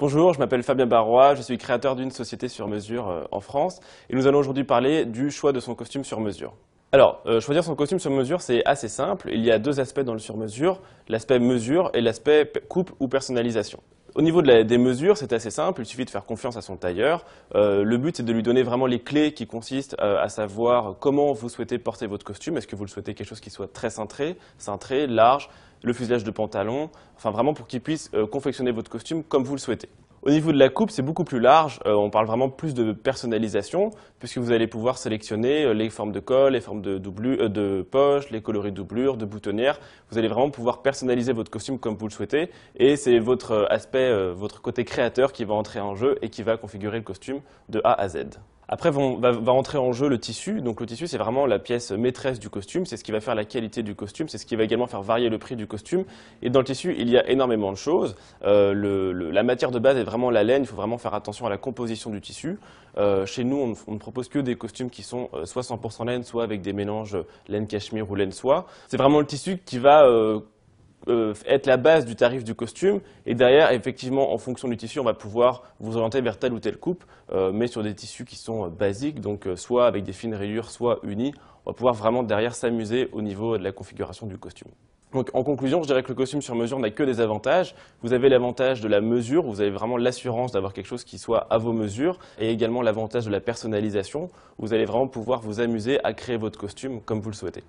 Bonjour, je m'appelle Fabien Barrois, je suis créateur d'une société sur mesure euh, en France et nous allons aujourd'hui parler du choix de son costume sur mesure. Alors, euh, choisir son costume sur mesure, c'est assez simple. Il y a deux aspects dans le sur mesure, l'aspect mesure et l'aspect coupe ou personnalisation. Au niveau des mesures, c'est assez simple, il suffit de faire confiance à son tailleur. Euh, le but, c'est de lui donner vraiment les clés qui consistent à savoir comment vous souhaitez porter votre costume. Est-ce que vous le souhaitez quelque chose qui soit très cintré, cintré, large, le fuselage de pantalon, enfin vraiment pour qu'ils puissent euh, confectionner votre costume comme vous le souhaitez. Au niveau de la coupe, c'est beaucoup plus large. Euh, on parle vraiment plus de personnalisation, puisque vous allez pouvoir sélectionner euh, les formes de col, les formes de, doublure, de poche, les coloris de doublure, de boutonnière. Vous allez vraiment pouvoir personnaliser votre costume comme vous le souhaitez. Et c'est votre aspect, votre côté créateur qui va entrer en jeu et qui va configurer le costume de A à Z. Après on va, va, entrer en jeu le tissu. Donc le tissu, c'est vraiment la pièce maîtresse du costume. C'est ce qui va faire la qualité du costume. C'est ce qui va également faire varier le prix du costume. Et dans le tissu, il y a énormément de choses. Euh, la matière de base est vraiment la laine. Il faut vraiment faire attention à la composition du tissu. Euh, chez nous, on, ne propose que des costumes qui sont euh, soit 100% laine, soit avec des mélanges laine cachemire ou laine soie. C'est vraiment le tissu qui va... Euh, être la base du tarif du costume. Et derrière, effectivement, en fonction du tissu, on va pouvoir vous orienter vers telle ou telle coupe, euh, mais sur des tissus qui sont euh, basiques, donc soit avec des fines rayures, soit unis. On va pouvoir vraiment derrière s'amuser au niveau de la configuration du costume. Donc, en conclusion, je dirais que le costume sur mesure n'a que des avantages. Vous avez l'avantage de la mesure, vous avez vraiment l'assurance d'avoir quelque chose qui soit à vos mesures, et également l'avantage de la personnalisation. Vous allez vraiment pouvoir vous amuser à créer votre costume comme vous le souhaitez.